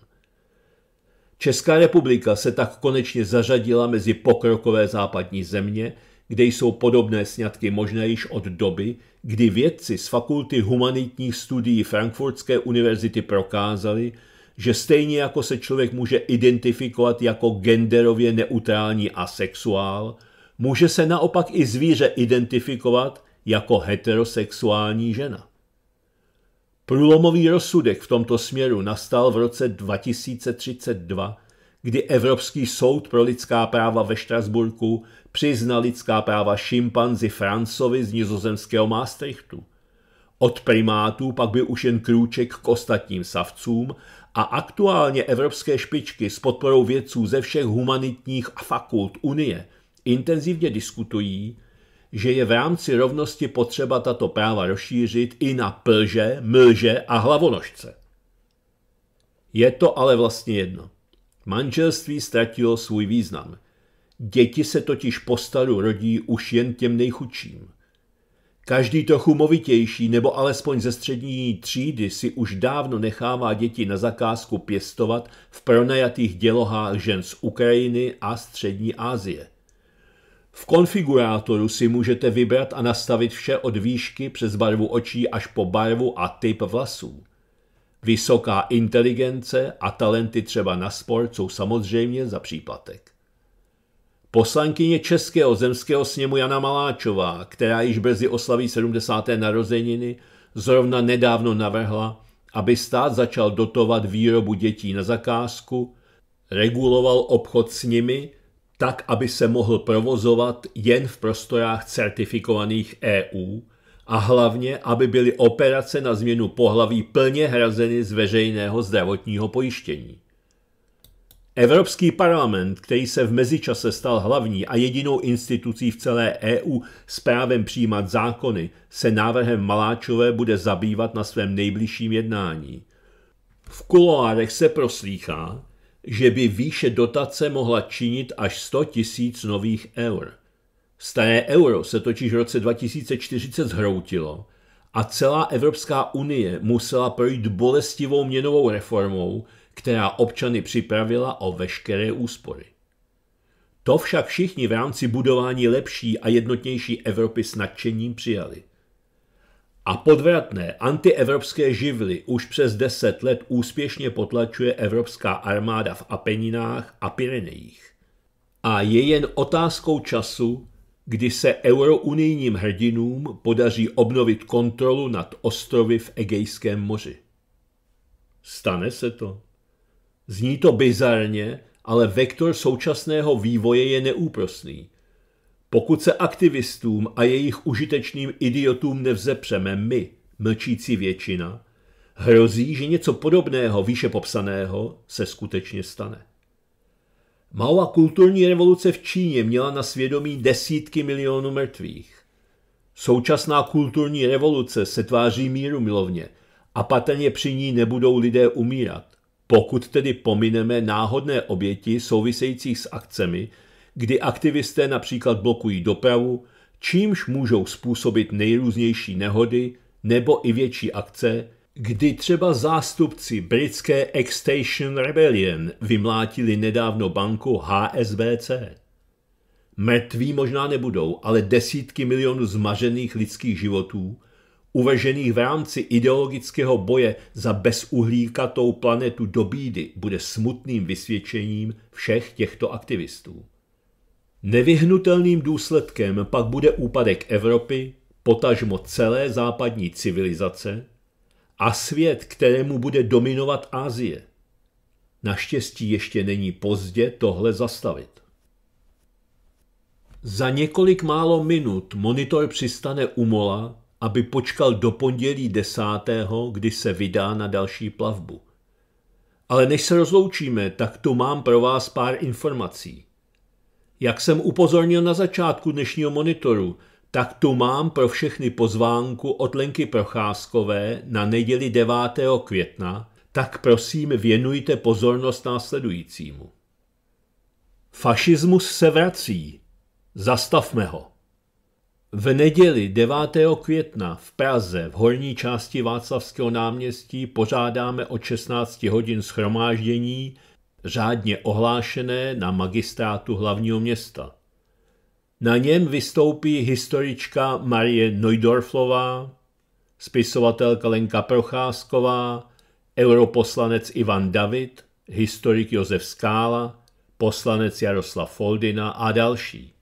Česká republika se tak konečně zařadila mezi pokrokové západní země, kde jsou podobné sňatky možné již od doby, kdy vědci z fakulty humanitních studií Frankfurtské univerzity prokázali, že stejně jako se člověk může identifikovat jako genderově neutrální asexuál – může se naopak i zvíře identifikovat jako heterosexuální žena. Průlomový rozsudek v tomto směru nastal v roce 2032, kdy Evropský soud pro lidská práva ve Štrasburku přiznal lidská práva šimpanzi Francovi z nizozemského Maastrichtu. Od primátů pak byl už jen krůček k ostatním savcům a aktuálně evropské špičky s podporou vědců ze všech humanitních fakult Unie – intenzivně diskutují, že je v rámci rovnosti potřeba tato práva rozšířit i na plže, mlže a hlavonožce. Je to ale vlastně jedno. Manželství ztratilo svůj význam. Děti se totiž postaru rodí už jen těm nejchudším. Každý trochu movitější nebo alespoň ze střední třídy si už dávno nechává děti na zakázku pěstovat v pronajatých dělohách žen z Ukrajiny a střední Asie – v konfigurátoru si můžete vybrat a nastavit vše od výšky přes barvu očí až po barvu a typ vlasů. Vysoká inteligence a talenty třeba na sport jsou samozřejmě za příplatek. Poslankyně Českého zemského sněmu Jana Maláčová, která již brzy oslaví 70. narozeniny, zrovna nedávno navrhla, aby stát začal dotovat výrobu dětí na zakázku, reguloval obchod s nimi tak aby se mohl provozovat jen v prostorách certifikovaných EU a hlavně, aby byly operace na změnu pohlaví plně hrazeny z veřejného zdravotního pojištění. Evropský parlament, který se v mezičase stal hlavní a jedinou institucí v celé EU s právem přijímat zákony, se návrhem Maláčové bude zabývat na svém nejbližším jednání. V kuloárech se proslýchá, že by výše dotace mohla činit až 100 tisíc nových eur. Staré euro se totiž v roce 2040 zhroutilo a celá Evropská unie musela projít bolestivou měnovou reformou, která občany připravila o veškeré úspory. To však všichni v rámci budování lepší a jednotnější Evropy s nadšením přijali a podvratné antievropské živly už přes deset let úspěšně potlačuje evropská armáda v Apeninách a Pyrenejích. A je jen otázkou času, kdy se eurounijním hrdinům podaří obnovit kontrolu nad ostrovy v Egejském moři. Stane se to. Zní to bizarně, ale vektor současného vývoje je neúprosný pokud se aktivistům a jejich užitečným idiotům nevzepřeme my, mlčící většina, hrozí, že něco podobného výše popsaného se skutečně stane. Maoa kulturní revoluce v Číně měla na svědomí desítky milionů mrtvých. Současná kulturní revoluce se tváří míru milovně a patrně při ní nebudou lidé umírat, pokud tedy pomineme náhodné oběti souvisejících s akcemi, kdy aktivisté například blokují dopravu, čímž můžou způsobit nejrůznější nehody nebo i větší akce, kdy třeba zástupci britské Extation Rebellion vymlátili nedávno banku HSBC. Mrtví možná nebudou, ale desítky milionů zmařených lidských životů, uvežených v rámci ideologického boje za bezuhlíkatou planetu do bídy, bude smutným vysvědčením všech těchto aktivistů. Nevyhnutelným důsledkem pak bude úpadek Evropy, potažmo celé západní civilizace a svět, kterému bude dominovat Asie. Naštěstí ještě není pozdě tohle zastavit. Za několik málo minut monitor přistane u mola, aby počkal do pondělí desátého, kdy se vydá na další plavbu. Ale než se rozloučíme, tak tu mám pro vás pár informací. Jak jsem upozornil na začátku dnešního monitoru, tak tu mám pro všechny pozvánku od Lenky Procházkové na neděli 9. května, tak prosím věnujte pozornost následujícímu. Fašismus se vrací. Zastavme ho. V neděli 9. května v Praze v horní části Václavského náměstí pořádáme od 16 hodin schromáždění, řádně ohlášené na magistrátu hlavního města. Na něm vystoupí historička Marie Neudorflová, spisovatelka Lenka Procházková, europoslanec Ivan David, historik Josef Skála, poslanec Jaroslav Foldina a další.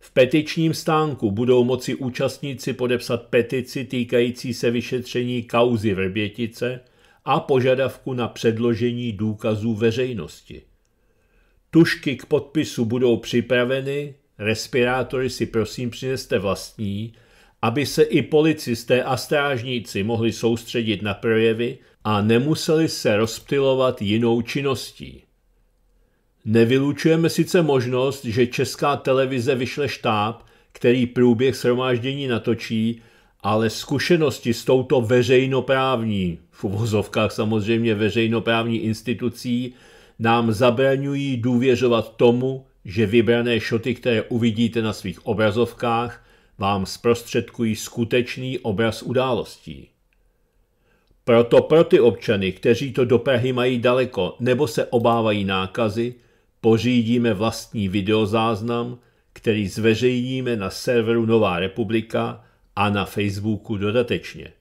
V petičním stánku budou moci účastníci podepsat petici týkající se vyšetření kauzy Vrbětice – a požadavku na předložení důkazů veřejnosti. Tušky k podpisu budou připraveny, respirátory si prosím přineste vlastní, aby se i policisté a strážníci mohli soustředit na projevy a nemuseli se rozptilovat jinou činností. Nevylučujeme sice možnost, že česká televize vyšle štáb, který průběh shromáždění natočí, ale zkušenosti s touto veřejnoprávní v uvozovkách samozřejmě veřejnoprávní institucí, nám zabraňují důvěřovat tomu, že vybrané šoty, které uvidíte na svých obrazovkách, vám zprostředkují skutečný obraz událostí. Proto pro ty občany, kteří to do Prahy mají daleko nebo se obávají nákazy, pořídíme vlastní videozáznam, který zveřejníme na serveru Nová republika a na Facebooku dodatečně.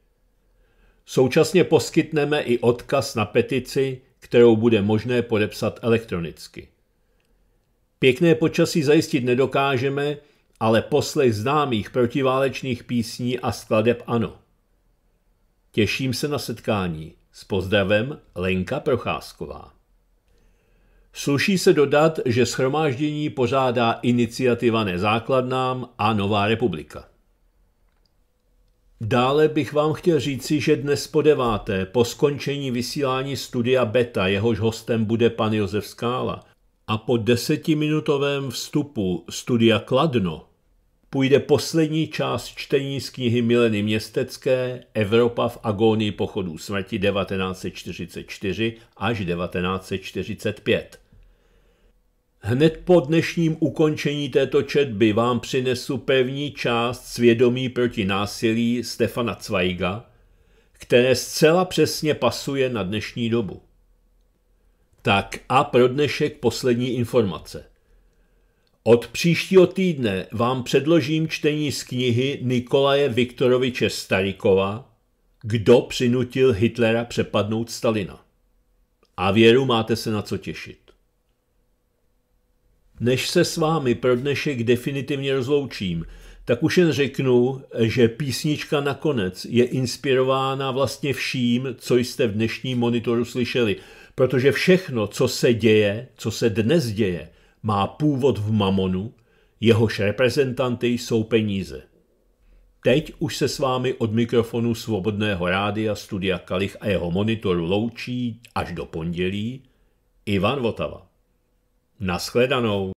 Současně poskytneme i odkaz na petici, kterou bude možné podepsat elektronicky. Pěkné počasí zajistit nedokážeme, ale poslech známých protiválečných písní a skladeb ano. Těším se na setkání. S pozdravem Lenka Procházková. Sluší se dodat, že schromáždění pořádá iniciativa Nezákladnám a Nová republika. Dále bych vám chtěl říci, že dnes po deváté, po skončení vysílání studia Beta, jehož hostem bude pan Josef Skála, a po desetiminutovém vstupu studia Kladno, půjde poslední část čtení z knihy Mileny Městecké Evropa v agónii pochodů smrti 1944 až 1945. Hned po dnešním ukončení této četby vám přinesu pevní část svědomí proti násilí Stefana Zweiga, které zcela přesně pasuje na dnešní dobu. Tak a pro dnešek poslední informace. Od příštího týdne vám předložím čtení z knihy Nikolaje Viktoroviče Starikova Kdo přinutil Hitlera přepadnout Stalina. A věru máte se na co těšit. Než se s vámi pro dnešek definitivně rozloučím, tak už jen řeknu, že písnička nakonec je inspirována vlastně vším, co jste v dnešním monitoru slyšeli, protože všechno, co se děje, co se dnes děje, má původ v mamonu, jehož reprezentanty jsou peníze. Teď už se s vámi od mikrofonu Svobodného rádia Studia Kalich a jeho monitoru loučí až do pondělí Ivan Votava. Naschledanou.